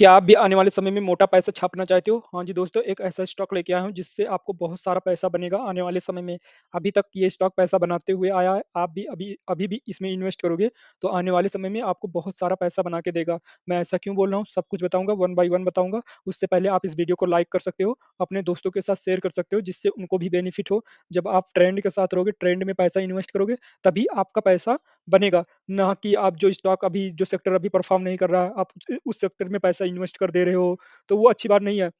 क्या आप भी आने वाले समय में मोटा पैसा छापना चाहते हो हाँ जी दोस्तों एक ऐसा स्टॉक लेके आया हूँ जिससे आपको बहुत सारा पैसा बनेगा आने वाले समय में अभी तक ये स्टॉक पैसा बनाते हुए आया है आप भी अभी अभी भी इसमें इन्वेस्ट करोगे तो आने वाले समय में आपको बहुत सारा पैसा बना के देगा मैं ऐसा क्यों बोल रहा हूँ सब कुछ बताऊंगा वन बाई वन बताऊंगा उससे पहले आप इस वीडियो को लाइक कर सकते हो अपने दोस्तों के साथ शेयर कर सकते हो जिससे उनको भी बेनिफिट हो जब आप ट्रेंड के साथ रहोगे ट्रेंड में पैसा इन्वेस्ट करोगे तभी आपका पैसा बनेगा ना कि आप जो स्टॉक अभी जो सेक्टर अभी परफॉर्म नहीं कर रहा है आप उस सेक्टर में पैसा इन्वेस्ट कर दे रहे हो तो वो अच्छी बात नहीं है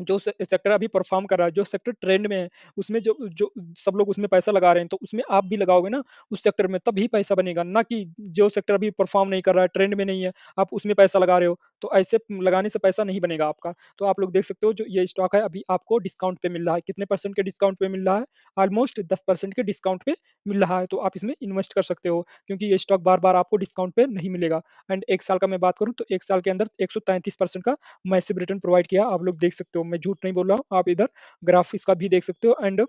जो सेक्टर अभी परफॉर्म कर रहा है जो सेक्टर ट्रेंड में है उसमें जो जो सब लोग उसमें पैसा लगा रहे हैं तो उसमें आप भी लगाओगे ना उस सेक्टर में तब ही पैसा बनेगा ना कि जो सेक्टर अभी परफॉर्म नहीं कर रहा है ट्रेंड में नहीं है आप उसमें पैसा लगा रहे हो तो ऐसे लगाने से पैसा नहीं बनेगा आपका तो आप लोग देख सकते हो जो ये स्टॉक है अभी आपको डिस्काउंट पे मिल रहा है कितने परसेंट के डिस्काउंट पे मिल रहा है ऑलमोस्ट दस परसेंट के डिस्काउंट पे मिल रहा है तो आप इसमें इन्वेस्ट कर सकते हो क्योंकि ये स्टॉक बार बार आपको डिस्काउंट पे नहीं मिलेगा एंड एक साल का मैं बात करूँ तो एक साल के अंदर एक का मैसेब रिटर्न प्रोवाइड किया आप लोग देख सकते हो हूँ मैं झूठ नहीं बोल रहा हूँ आप इधर ग्राफ इसका भी देख सकते हो एंड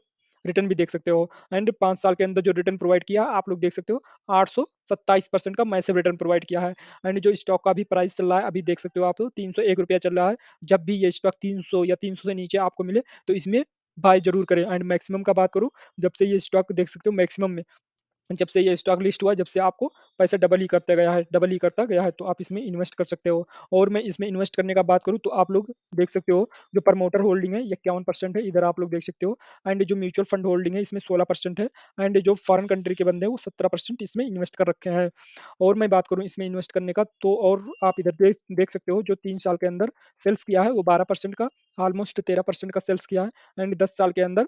रिटर्न भी देख सकते हो एंड पाँच साल के अंदर जो रिटर्न प्रोवाइड किया आप लोग देख सकते हो आठ सौ सत्ताईस परसेंट का मैसेव रिटर्न प्रोवाइड किया है एंड जो स्टॉक का भी प्राइस चल रहा है अभी देख सकते हो आप तीन सौ एक रुपया चल रहा है जब भी ये स्टॉक तीन सौ या तीन सौ से नीचे आपको मिले तो इसमें बाय जरूर करें एंड मैक्सिमम का बात करूँ जब से ये स्टॉक देख सकते हो मैक्सिमम में जब से ये स्टॉक लिस्ट हुआ जब से आपको पैसा डबल ही करता गया है डबल ही करता गया है तो आप इसमें इन्वेस्ट कर सकते हो और मैं इसमें इन्वेस्ट करने का बात करूँ तो आप लोग देख सकते हो जो प्रमोटर होल्डिंग है इक्यावन परसेंट है इधर आप लोग देख सकते हो एंड जो म्यूचुअल फंड होल्डिंग है इसमें सोलह परसेंट है एंड जो फॉरन कंट्री के बंदे हैं वो सत्रह परसेंट इसमें इन्वेस्ट कर रखे हैं और मैं बात करूँ इसमें इन्वेस्ट करने का तो और आप इधर देख देख सकते हो जो तीन साल के अंदर सेल्स किया है वो बारह परसेंट का ऑलमोस्ट तेरह परसेंट का सेल्स किया है एंड दस साल के अंदर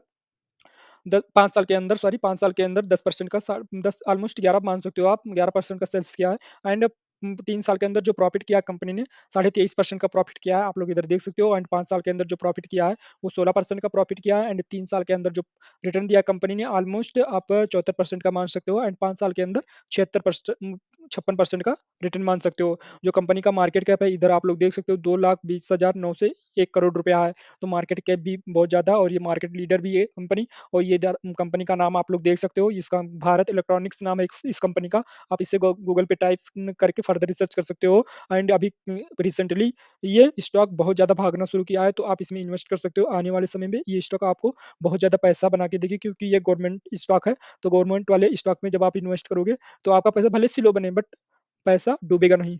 पाँच साल के अंदर सॉरी पाँच साल के अंदर दस परसेंट का दस ऑलमोस्ट ग्यारह मान सकते हो आप ग्यारह परसेंट का सेल्स किया है एंड तीन साल के अंदर जो प्रॉफिट किया कंपनी ने साढ़े तेईस परसेंट का प्रॉफिट किया है आप लोग इधर देख सकते हो एंड पांच साल के अंदर जो प्रॉफिट किया है वो सोलह परसेंट का प्रॉफिट किया है एंड तीन साल के अंदर जो रिटर्न दिया कंपनी ने ऑलमोस्ट आप चौहत्तर परसेंट का मान सकते हो एंड पांच साल के अंदर छिहत्तर छप्पन परसेंट का रिटर्न मान सकते हो जो कंपनी का मार्केट कैप है इधर आप लोग देख सकते हो दो लाख बीस हज़ार नौ से एक करोड़ रुपया है तो मार्केट कैप भी बहुत ज़्यादा और ये मार्केट लीडर भी है कंपनी और ये कंपनी का नाम आप लोग देख सकते हो इसका भारत इलेक्ट्रॉनिक्स नाम है इस कंपनी का आप इसे गूगल पे टाइप करके फर्दर रिसर्च कर सकते हो एंड अभी रिसेंटली ये स्टॉक बहुत ज़्यादा भागना शुरू किया है तो आप इसमें इन्वेस्ट कर सकते हो आने वाले समय में ये स्टॉक आपको बहुत ज़्यादा पैसा बना के देगी क्योंकि ये गवर्नमेंट स्टॉक है तो गवर्नमेंट वाले स्टॉक में जब आप इन्वेस्ट करोगे तो आपका पैसा भले स्लो बने बट पैसा डूबेगा नहीं